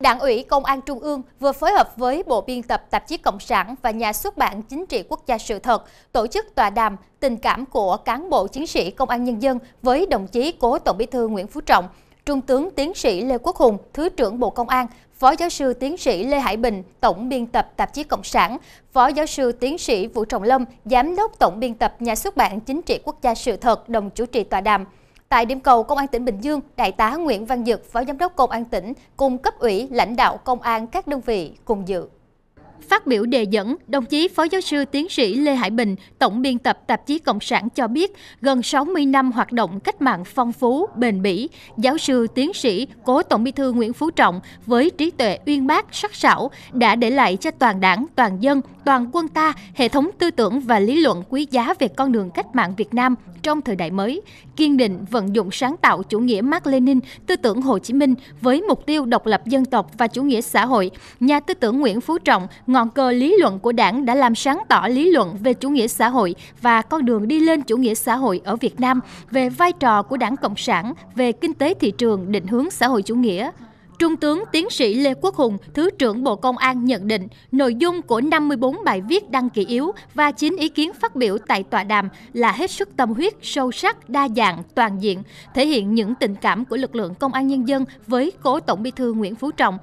Đảng ủy Công an Trung ương vừa phối hợp với Bộ Biên tập Tạp chí Cộng sản và Nhà xuất bản Chính trị Quốc gia Sự thật tổ chức tọa đàm tình cảm của cán bộ chiến sĩ Công an Nhân dân với đồng chí Cố Tổng bí thư Nguyễn Phú Trọng, Trung tướng Tiến sĩ Lê Quốc Hùng, Thứ trưởng Bộ Công an, Phó giáo sư Tiến sĩ Lê Hải Bình, Tổng biên tập Tạp chí Cộng sản, Phó giáo sư Tiến sĩ Vũ Trọng Lâm, Giám đốc Tổng biên tập Nhà xuất bản Chính trị Quốc gia Sự thật đồng chủ trì tọa đàm. Tại điểm cầu Công an tỉnh Bình Dương, Đại tá Nguyễn Văn Dực, Phó Giám đốc Công an tỉnh cùng cấp ủy lãnh đạo công an các đơn vị cùng dự. Phát biểu đề dẫn, đồng chí Phó Giáo sư Tiến sĩ Lê Hải Bình, Tổng biên tập tạp chí Cộng sản cho biết, gần 60 năm hoạt động cách mạng phong phú, bền bỉ, giáo sư tiến sĩ, cố Tổng bí thư Nguyễn Phú Trọng với trí tuệ uyên bác, sắc sảo đã để lại cho toàn đảng, toàn dân, toàn quân ta hệ thống tư tưởng và lý luận quý giá về con đường cách mạng Việt Nam trong thời đại mới, kiên định vận dụng sáng tạo chủ nghĩa Mark Lenin, tư tưởng Hồ Chí Minh với mục tiêu độc lập dân tộc và chủ nghĩa xã hội. Nhà tư tưởng Nguyễn Phú Trọng ngọn cờ lý luận của đảng đã làm sáng tỏ lý luận về chủ nghĩa xã hội và con đường đi lên chủ nghĩa xã hội ở Việt Nam, về vai trò của đảng Cộng sản, về kinh tế thị trường định hướng xã hội chủ nghĩa. Trung tướng Tiến sĩ Lê Quốc Hùng, Thứ trưởng Bộ Công an nhận định nội dung của 54 bài viết đăng kỷ yếu và 9 ý kiến phát biểu tại tọa đàm là hết sức tâm huyết, sâu sắc, đa dạng, toàn diện, thể hiện những tình cảm của lực lượng công an nhân dân với cố Tổng Bí thư Nguyễn Phú Trọng.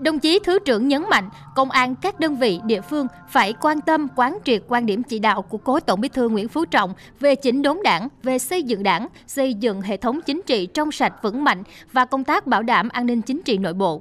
Đồng chí Thứ trưởng nhấn mạnh, công an các đơn vị địa phương phải quan tâm quán triệt quan điểm chỉ đạo của cố Tổng Bí thư Nguyễn Phú Trọng về chỉnh đốn đảng, về xây dựng đảng, xây dựng hệ thống chính trị trong sạch vững mạnh và công tác bảo đảm an ninh chính trị nội bộ.